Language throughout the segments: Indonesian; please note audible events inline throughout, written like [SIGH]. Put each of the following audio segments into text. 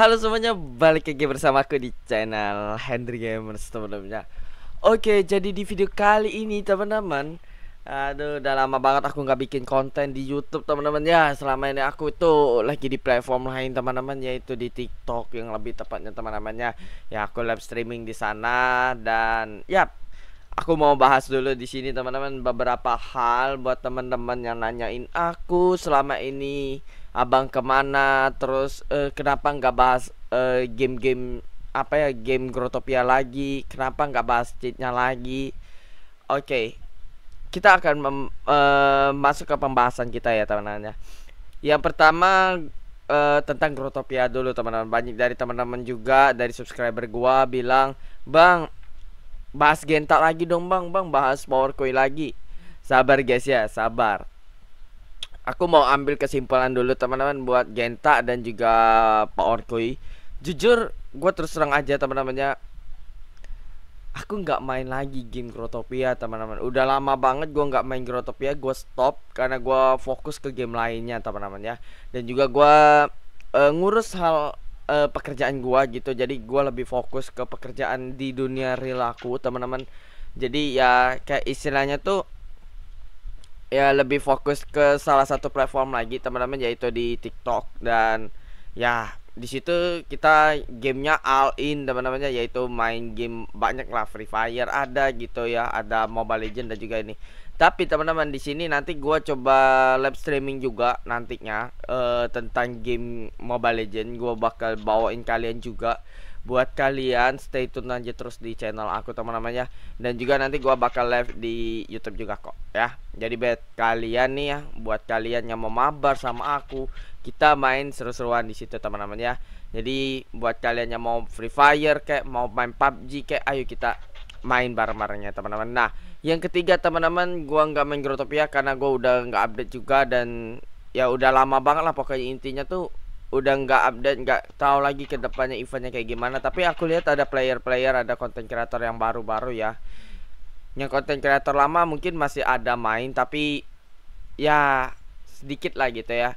Halo semuanya, balik lagi bersama aku di channel Henry Gamers teman-teman Oke, jadi di video kali ini teman-teman, aduh udah lama banget aku nggak bikin konten di YouTube teman-teman ya. Selama ini aku itu lagi di platform lain teman-teman yaitu di TikTok yang lebih tepatnya teman-temannya. Ya aku live streaming di sana dan ya aku mau bahas dulu di sini teman-teman beberapa hal buat teman-teman yang nanyain aku selama ini abang kemana terus uh, kenapa nggak bahas eh, game-game uh, apa ya game Grotopia lagi kenapa nggak bahas cheatnya lagi oke okay. kita akan mem, uh, masuk ke pembahasan kita ya teman-teman ya yang pertama uh, tentang Grotopia dulu teman-teman banyak dari teman-teman juga dari subscriber gua bilang bang bahas Genta lagi dong bang bang bahas Power Koi lagi sabar guys ya sabar aku mau ambil kesimpulan dulu teman-teman buat Genta dan juga Pak Orkoi. Jujur, gue terus terang aja teman-temannya. Aku nggak main lagi game Grotopia teman-teman. Udah lama banget gue nggak main Grotopia. Gue stop karena gue fokus ke game lainnya teman-teman ya. Dan juga gue uh, ngurus hal uh, pekerjaan gue gitu. Jadi gue lebih fokus ke pekerjaan di dunia real aku teman-teman. Jadi ya kayak istilahnya tuh ya lebih fokus ke salah satu platform lagi teman-teman yaitu di TikTok dan ya di situ kita gamenya all in teman-temannya yaitu main game banyak lah Free Fire ada gitu ya ada Mobile Legend dan juga ini tapi teman-teman di sini nanti gua coba live streaming juga nantinya uh, tentang game Mobile Legend gua bakal bawain kalian juga buat kalian stay tune aja terus di channel aku teman temannya dan juga nanti gua bakal live di YouTube juga kok ya jadi buat kalian nih ya buat kalian yang mau mabar sama aku kita main seru-seruan di situ teman-teman ya jadi buat kalian yang mau free fire kayak mau main PUBG kayak ayo kita main bareng-barengnya teman-teman nah yang ketiga teman-teman gua nggak main Grotopia karena gua udah nggak update juga dan ya udah lama banget lah pokoknya intinya tuh udah nggak update nggak tahu lagi kedepannya eventnya kayak gimana tapi aku lihat ada player-player ada konten kreator yang baru-baru ya yang konten kreator lama mungkin masih ada main tapi ya sedikit lah gitu ya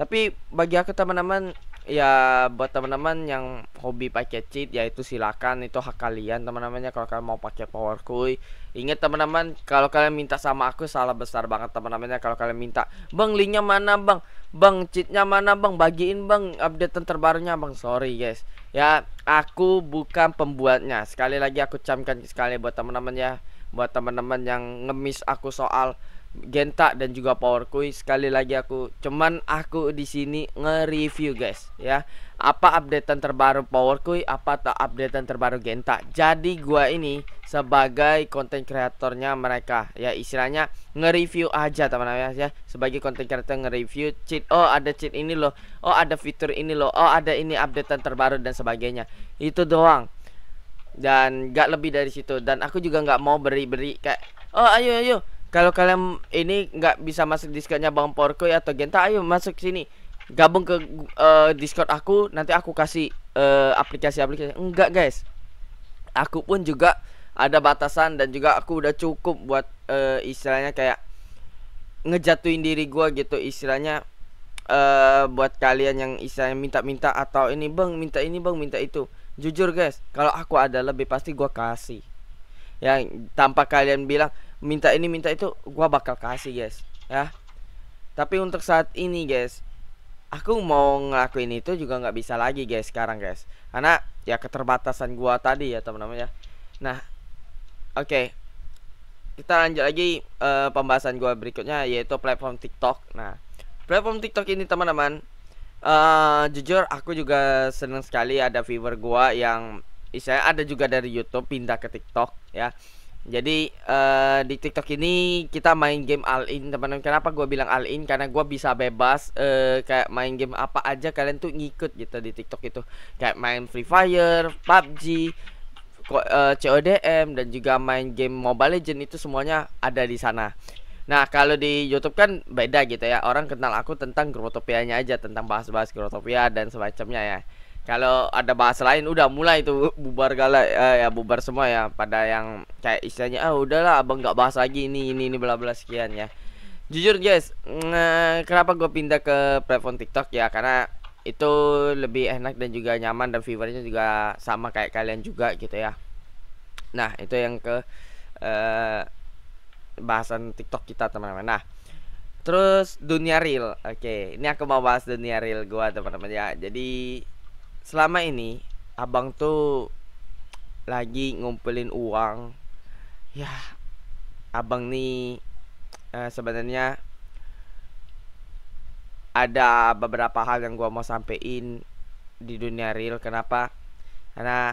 tapi bagi aku teman-teman ya buat teman-teman yang hobi pakai cheat yaitu silakan itu hak kalian teman-temannya kalau kalian mau pakai power kui ingat teman-teman kalau kalian minta sama aku salah besar banget teman-temannya kalau kalian minta bang linknya mana bang bang cheatnya mana bang bagiin bang update terbarunya bang sorry guys ya aku bukan pembuatnya sekali lagi aku camkan sekali buat teman-teman ya buat teman-teman yang ngemis aku soal Genta dan juga Power Kui. Sekali lagi aku cuman aku di sini nge-review guys ya. Apa updatean terbaru Power Kui, apa tak updatean terbaru Genta. Jadi gua ini sebagai konten kreatornya mereka ya istilahnya nge-review aja teman-teman ya. ya. Sebagai konten kreator nge-review cheat. Oh, ada cheat ini loh. Oh, ada fitur ini loh. Oh, ada ini updatean terbaru dan sebagainya. Itu doang dan gak lebih dari situ dan aku juga gak mau beri-beri kayak oh ayo ayo kalau kalian ini gak bisa masuk discordnya bang porco ya atau Genta ayo masuk sini gabung ke uh, discord aku nanti aku kasih eh, aplikasi-aplikasi uh, enggak guys aku pun juga ada batasan dan juga aku udah cukup buat uh, istilahnya kayak ngejatuhin diri gua gitu istilahnya uh, buat kalian yang istilahnya minta-minta atau ini bang minta ini bang minta itu jujur guys kalau aku ada lebih pasti gua kasih yang tanpa kalian bilang minta ini minta itu gua bakal kasih guys ya tapi untuk saat ini guys aku mau ngelakuin itu juga nggak bisa lagi guys sekarang guys karena ya keterbatasan gua tadi ya teman-teman ya nah oke okay. kita lanjut lagi uh, pembahasan gua berikutnya yaitu platform TikTok nah platform TikTok ini teman-teman uh, jujur aku juga seneng sekali ada viewer gua yang istilahnya ada juga dari YouTube pindah ke TikTok ya. Jadi uh, di TikTok ini kita main game all in teman-teman. Kenapa gua bilang all in? Karena gua bisa bebas uh, kayak main game apa aja kalian tuh ngikut gitu di TikTok itu. Kayak main Free Fire, PUBG, CODM dan juga main game Mobile Legend itu semuanya ada di sana. Nah kalau di YouTube kan beda gitu ya orang kenal aku tentang Grotopianya aja tentang bahas-bahas Grotopia dan semacamnya ya. Kalau ada bahas lain udah mulai itu [LAUGHS] bubar gala eh, ya bubar semua ya pada yang kayak istilahnya ah udahlah abang nggak bahas lagi ini ini ini bla bla sekian ya. Jujur guys, kenapa gue pindah ke platform TikTok ya karena itu lebih enak dan juga nyaman dan viewernya juga sama kayak kalian juga gitu ya. Nah itu yang ke eh, bahasan TikTok kita teman-teman. Nah, terus dunia real. Oke, ini aku mau bahas dunia real gua teman-teman ya. Jadi selama ini abang tuh lagi ngumpulin uang. Ya, abang nih eh, sebenarnya ada beberapa hal yang gua mau sampein di dunia real. Kenapa? Karena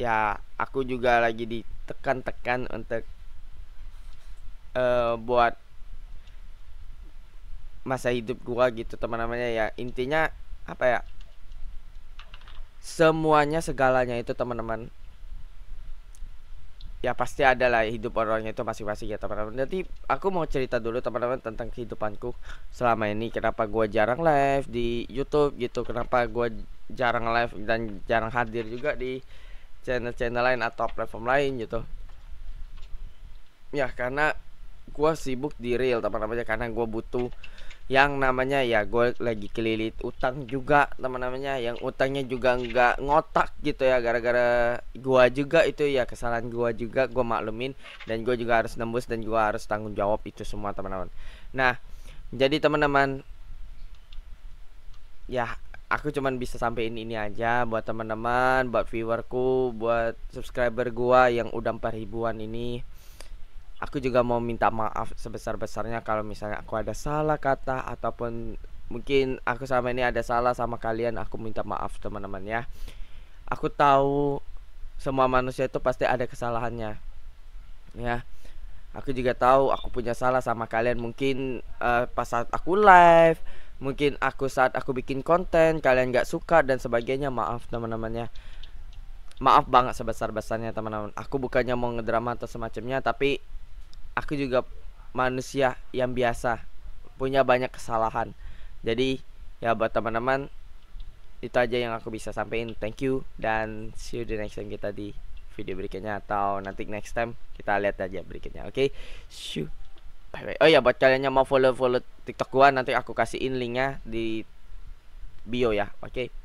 ya aku juga lagi di tekan-tekan untuk uh, buat masa hidup gua gitu teman-temannya ya intinya apa ya semuanya segalanya itu teman-teman ya pasti ada lah hidup orangnya itu masing-masing ya teman-teman nanti aku mau cerita dulu teman-teman tentang kehidupanku selama ini kenapa gua jarang live di YouTube gitu kenapa gua jarang live dan jarang hadir juga di channel-channel lain atau platform lain gitu ya karena gue sibuk di real teman namanya karena gue butuh yang namanya ya gue lagi kelilit utang juga teman-temannya yang utangnya juga nggak ngotak gitu ya gara-gara gue juga itu ya kesalahan gue juga gue maklumin dan gue juga harus nembus dan gue harus tanggung jawab itu semua teman-teman nah jadi teman-teman ya aku cuman bisa sampein ini aja buat teman-teman, buat viewerku, buat subscriber gua yang udah empat ribuan ini. Aku juga mau minta maaf sebesar-besarnya kalau misalnya aku ada salah kata ataupun mungkin aku sama ini ada salah sama kalian, aku minta maaf teman-teman ya. Aku tahu semua manusia itu pasti ada kesalahannya. Ya. Aku juga tahu aku punya salah sama kalian mungkin uh, pas saat aku live mungkin aku saat aku bikin konten kalian gak suka dan sebagainya maaf teman-temannya maaf banget sebesar besarnya teman-teman aku bukannya mau ngedrama atau semacamnya tapi aku juga manusia yang biasa punya banyak kesalahan jadi ya buat teman-teman itu aja yang aku bisa sampaikan thank you dan see you the next time kita di video berikutnya atau nanti next time kita lihat aja berikutnya oke okay? Bye Oh ya buat kalian yang mau follow-follow TikTok gua nanti aku kasihin linknya di bio ya. Oke. Okay.